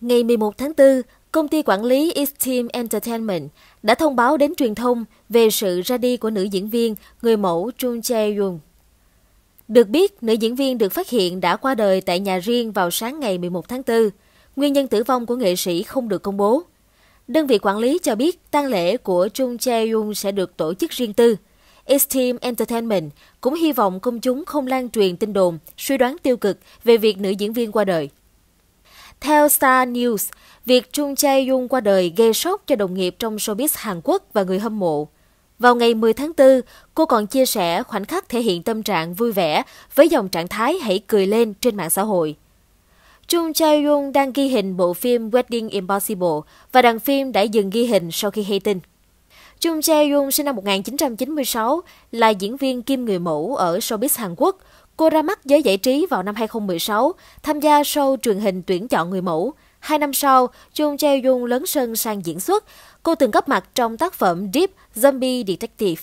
Ngày 11 tháng 4, công ty quản lý Esteem Entertainment đã thông báo đến truyền thông về sự ra đi của nữ diễn viên người mẫu Chung Jae-yoon. Được biết, nữ diễn viên được phát hiện đã qua đời tại nhà riêng vào sáng ngày 11 tháng 4. Nguyên nhân tử vong của nghệ sĩ không được công bố. Đơn vị quản lý cho biết tang lễ của Chung Jae-yoon sẽ được tổ chức riêng tư. Esteem Entertainment cũng hy vọng công chúng không lan truyền tin đồn, suy đoán tiêu cực về việc nữ diễn viên qua đời. Theo Star News, việc Chung Jae Yun qua đời gây sốc cho đồng nghiệp trong showbiz Hàn Quốc và người hâm mộ. Vào ngày 10 tháng 4, cô còn chia sẻ khoảnh khắc thể hiện tâm trạng vui vẻ với dòng trạng thái hãy cười lên trên mạng xã hội. Chung Jae Yun đang ghi hình bộ phim Wedding Impossible và đoàn phim đã dừng ghi hình sau khi hay tin. Chung Jae Yun sinh năm 1996 là diễn viên kim người mẫu ở showbiz Hàn Quốc. Cô ra mắt giới giải trí vào năm 2016, tham gia show truyền hình tuyển chọn người mẫu. Hai năm sau, Jung Jae Yoon lớn sân sang diễn xuất. Cô từng góp mặt trong tác phẩm Deep Zombie Detective.